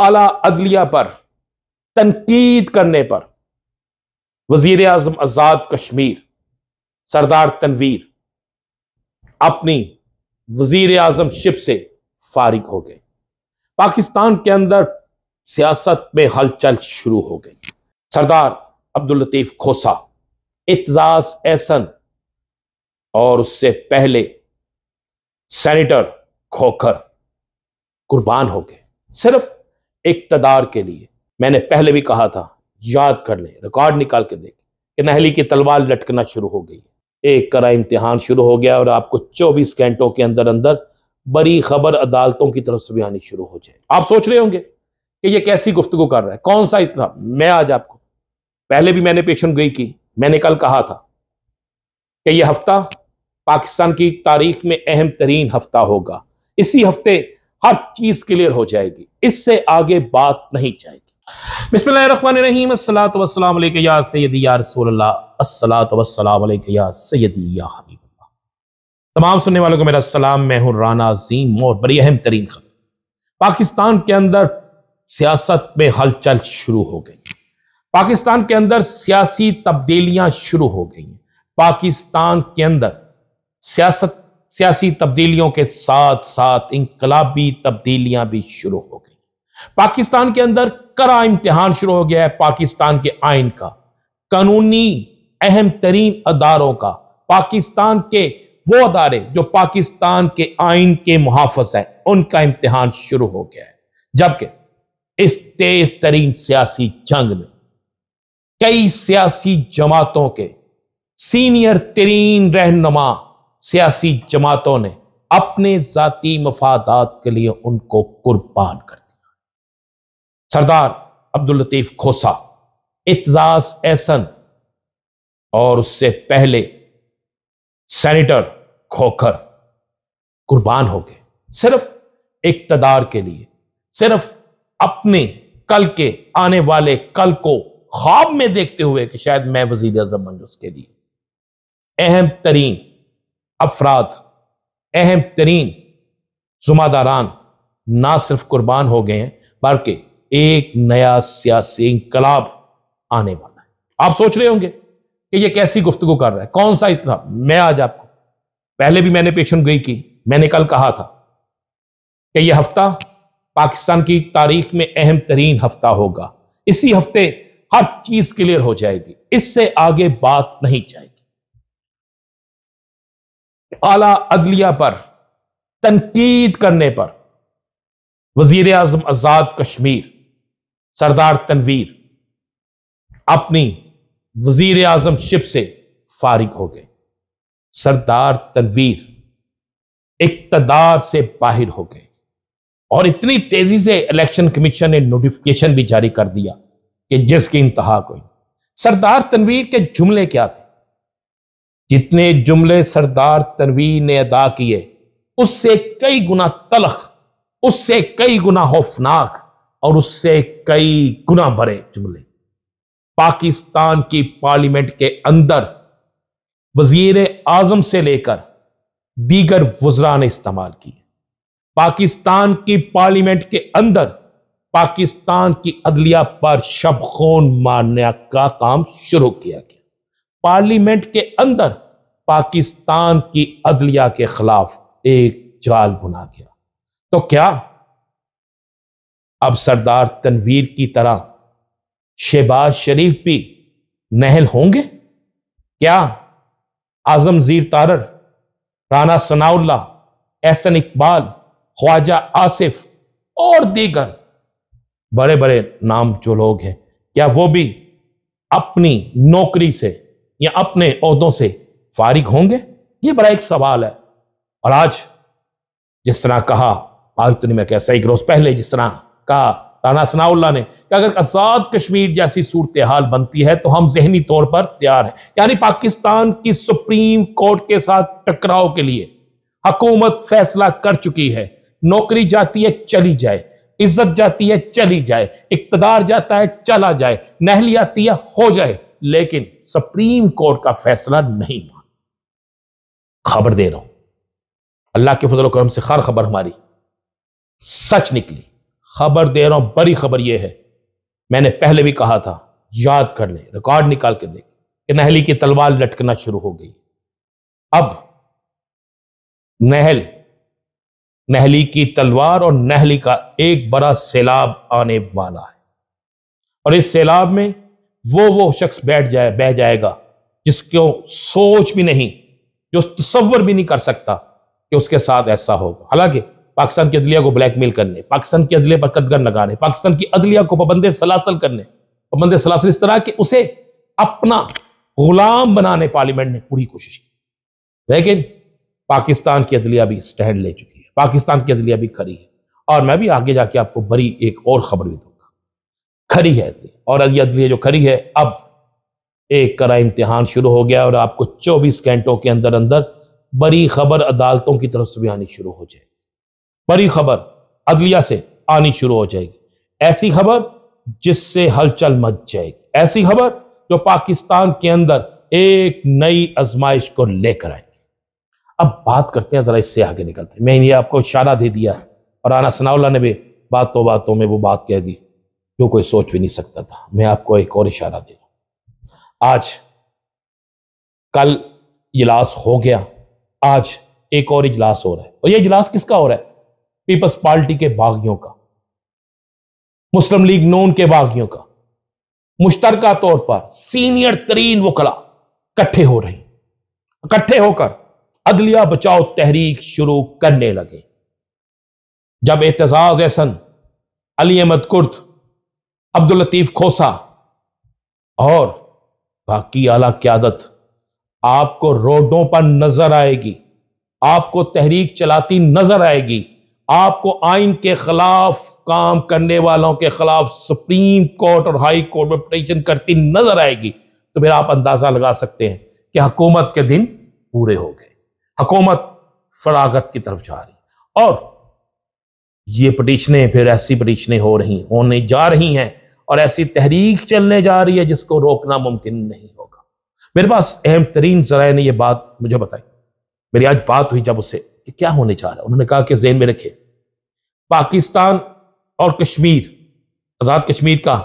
आला अदलिया पर तनकीद करने पर वजीर आजम आज़ाद कश्मीर सरदार तनवीर अपनी वजीर आजम शिप से फारिग हो गए पाकिस्तान के अंदर सियासत में हलचल शुरू हो गई सरदार अब्दुल लतीफ खोसा इतजाज एहसन और उससे पहले सेनेटर खोखर कुर्बान हो गए सिर्फ इकतदार के लिए मैंने पहले भी कहा था याद कर ले रिकॉर्ड निकाल के देख कि नहली की तलवार लटकना शुरू हो गई एक करा इम्तिहान शुरू हो गया और आपको 24 घंटों के अंदर अंदर बड़ी खबर अदालतों की तरफ से भी आनी शुरू हो जाए आप सोच रहे होंगे कि ये कैसी गुफ्तु कर रहा है कौन सा इतना मैं आज आपको पहले भी मैंने पेशन गई की मैंने कल कहा था कि यह हफ्ता पाकिस्तान की तारीख में अहम तरीन हफ्ता होगा इसी हफ्ते हर चीज क्लियर हो जाएगी इससे आगे बात नहीं जाएगी बिस्मिल्लाम या सैदी या या सैदी या हबीब तमाम सुनने वालों को मेरा सलाम मैं हूं राना अजीम और बड़ी अहम तरीन खबर पाकिस्तान के अंदर सियासत में हलचल शुरू हो गई पाकिस्तान के अंदर सियासी तब्दीलियां शुरू हो गई हैं पाकिस्तान के अंदर सियासत सियासी तब्दीलियों के साथ साथ इनकलाबी तब्दीलियां भी शुरू हो गई पाकिस्तान के अंदर कड़ा इम्तिहान शुरू हो गया है पाकिस्तान के आइन का कानूनी अहम तरीन अदारों का पाकिस्तान के वो अदारे जो पाकिस्तान के आइन के मुहाफ़ हैं उनका इम्तिहान शुरू हो गया है जबकि इस तेज तरीन सियासी जंग में कई सियासी जमातों के सीनियर तरीन रहनुमा सियासी जमातों ने अपने ज़ाती मफादात के लिए उनको कुर्बान कर दिया सरदार अब्दुल लतीफ खोसा इतजाज एहसन और उससे पहले सेनेटर खोखर कुर्बान हो गए सिर्फ इकतदार के लिए सिर्फ अपने कल के आने वाले कल को ख्वाब में देखते हुए कि शायद मैं वजीर अजम बन उसके लिए अहम तरीन अफराद अहम तरीन जुमादारान ना सिर्फ कुर्बान हो गए हैं बल्कि एक नया सियासी इंकलाब आने वाला है आप सोच रहे होंगे कि यह कैसी गुफ्तगु कर रहा है कौन सा इतना मैं आज आपको पहले भी मैंने पेशन गई की मैंने कल कहा था कि यह हफ्ता पाकिस्तान की तारीख में अहम तरीन हफ्ता होगा इसी हफ्ते हर चीज क्लियर हो जाएगी इससे आगे बात नहीं जाएगी आला अदलिया पर तनकीद करने पर वजीर आजम आज़ाद कश्मीर सरदार तनवीर अपनी वजीर आजम शिप से फारिग हो गए सरदार तनवीर इकतदार से बाहर हो गए और इतनी तेजी से इलेक्शन कमीशन ने नोटिफिकेशन भी जारी कर दिया कि जिसकी इंतहा कोई सरदार तनवीर के जुमले क्या थे जितने जुमले सरदार तनवीर ने अदा किए उससे कई गुना तलख उससे कई गुना खौफनाक और उससे कई गुना भरे जुमले पाकिस्तान की पार्लियामेंट के अंदर वजीर आजम से लेकर दीगर वजरा ने इस्तेमाल किए पाकिस्तान की पार्लियामेंट के अंदर पाकिस्तान की अदलिया पर शबखोन मारने का काम शुरू किया गया पार्लियामेंट के अंदर पाकिस्तान की अदलिया के खिलाफ एक जाल बुना गया तो क्या अब सरदार तनवीर की तरह शहबाज शरीफ भी नहल होंगे क्या आजम जीर तारर राना सनाउल्ला एहसन इकबाल ख्वाजा आसिफ और दीगर बड़े बड़े नाम जो लोग हैं क्या वो भी अपनी नौकरी से या अपने अहदों से फारिग होंगे ये बड़ा एक सवाल है और आज जिस तरह कहा आयुक्त तो ने मैं कह सही रोज पहले जिस तरह कहा राना सनाउल्ला ने कि अगर आज़ाद कश्मीर जैसी सूरत हाल बनती है तो हम जहनी तौर पर तैयार हैं यानी पाकिस्तान की सुप्रीम कोर्ट के साथ टकराव के लिए हकूमत फैसला कर चुकी है नौकरी जाती है चली जाए इज्जत जाती है चली जाए इकतदार जाता है चला जाए नहली आती है हो जाए लेकिन सुप्रीम कोर्ट का फैसला नहीं मान खबर दे रहा हूं अल्लाह के फजल करम से खर खबर हमारी सच निकली खबर दे रहा हूं बड़ी खबर यह है मैंने पहले भी कहा था याद कर ले रिकॉर्ड निकाल के देख कि नहली की तलवार लटकना शुरू हो गई अब नहल नहली की तलवार और नहली का एक बड़ा सैलाब आने वाला है और इस सैलाब में वो वो शख्स बैठ जाए बह जाएगा जिसको सोच भी नहीं जो तस्वर भी नहीं कर सकता कि उसके साथ ऐसा होगा हालांकि पाकिस्तान की अदलिया को ब्लैकमेल करने पाकिस्तान की अदलिया पर कदगर लगाने पाकिस्तान की अदलिया को पाबंद सलासल करने पाबंद सलासल इस तरह कि उसे अपना गुलाम बनाने पार्लियामेंट ने पूरी कोशिश की लेकिन पाकिस्तान की अदलिया भी स्टैंड ले चुकी है पाकिस्तान की अदलिया भी खड़ी है और मैं भी आगे जाके आपको बड़ी एक और खबर भी दूँ खरी है और अदलिया जो खरी है अब एक करा इम्तिहान शुरू हो गया और आपको चौबीस घंटों के अंदर अंदर बड़ी खबर अदालतों की तरफ से भी आनी शुरू हो जाएगी बड़ी खबर अदलिया से आनी शुरू हो जाएगी ऐसी खबर जिससे हलचल मच जाएगी ऐसी खबर जो पाकिस्तान के अंदर एक नई आजमाइश को लेकर आएगी अब बात करते हैं ज़रा इससे आगे निकलते हैं मैंने आपको इशारा दे दिया और आना सनाउल्ला ने भी बातों बातों में वो बात कह दी जो कोई सोच भी नहीं सकता था मैं आपको एक और इशारा दे रहा आज कल इजलास हो गया आज एक और इजलास हो रहा है और ये इजलास किसका हो रहा है पीपल्स पार्टी के बागियों का मुस्लिम लीग नून के बागियों का मुश्तरका तौर पर सीनियर तरीन वकला इकट्ठे हो रही इकट्ठे होकर अदलिया बचाओ तहरीक शुरू करने लगे जब एतजाज एहसन अली अहमद कुर्द अब्दुल लतीफ खोसा और बाकी आला क्यादत आपको रोडों पर नजर आएगी आपको तहरीक चलाती नजर आएगी आपको आइन के खिलाफ काम करने वालों के खिलाफ सुप्रीम कोर्ट और हाई कोर्ट में पटिशन करती नजर आएगी तो फिर आप अंदाजा लगा सकते हैं कि हकूमत के दिन पूरे हो गए हकूमत फरागत की तरफ जा रही और ये पटिशनें फिर ऐसी पटिशनें हो रही होने जा रही हैं और ऐसी तहरीक चलने जा रही है जिसको रोकना मुमकिन नहीं होगा मेरे पास अहम तरीन जराए ने यह बात मुझे बताई मेरी आज बात हुई जब उससे कि क्या होने जा रहा है उन्होंने कहा कि जेन में रखे पाकिस्तान और कश्मीर आज़ाद कश्मीर का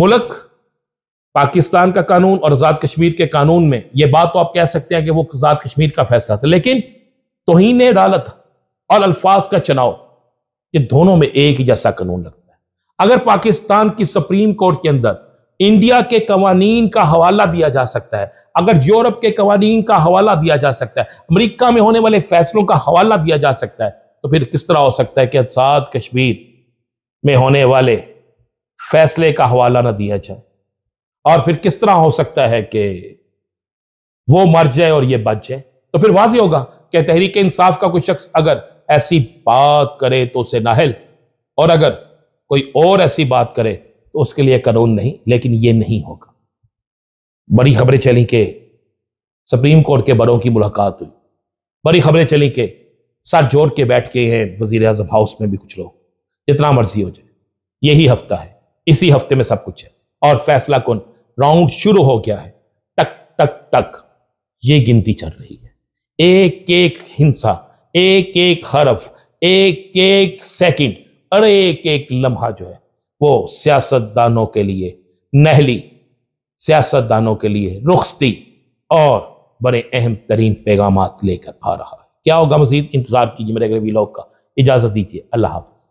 मुल्क पाकिस्तान का कानून और आज़ाद कश्मीर के कानून में यह बात तो आप कह सकते हैं कि वो आज़ाद कश्मीर का फैसला था लेकिन तोहन अदालत और अल्फाज का चुनाव ये दोनों में एक ही जैसा कानून लगता अगर पाकिस्तान की सुप्रीम कोर्ट के अंदर इंडिया के कवानीन का हवाला दिया जा सकता है अगर यूरोप के कवानीन का हवाला दिया जा सकता है अमेरिका में होने वाले फैसलों का हवाला दिया जा सकता है तो फिर किस तरह हो सकता है कि आजाद कश्मीर में होने वाले फैसले का हवाला ना दिया जाए और फिर किस तरह हो सकता है कि वो मर जाए और ये बच जाए तो फिर वाजी होगा कि तहरीक इंसाफ का कोई शख्स अगर ऐसी बात करे तो उसे नाहल और अगर कोई और ऐसी बात करे तो उसके लिए कानून नहीं लेकिन ये नहीं होगा बड़ी खबरें चली के सुप्रीम कोर्ट के बड़ों की मुलाकात हुई बड़ी खबरें चली के सर जोड़ के बैठ गए हैं वजीर अजम हाउस में भी कुछ लोग जितना मर्जी हो जाए यही हफ्ता है इसी हफ्ते में सब कुछ है और फैसला कौन राउंड शुरू हो गया है टक टक टक ये गिनती चल रही है एक एक हिंसा एक एक हरफ एक एक सेकंड हर एक एक लम्हा जो है वो सियासतदानों के लिए नहली सियासतदानों के लिए रुखती और बड़े अहम तरीन पैगाम लेकर आ रहा है क्या होगा मजीद इंतजार कीजिए मेरे अगले व्लॉग का इजाज़त दीजिए अल्लाह हाफ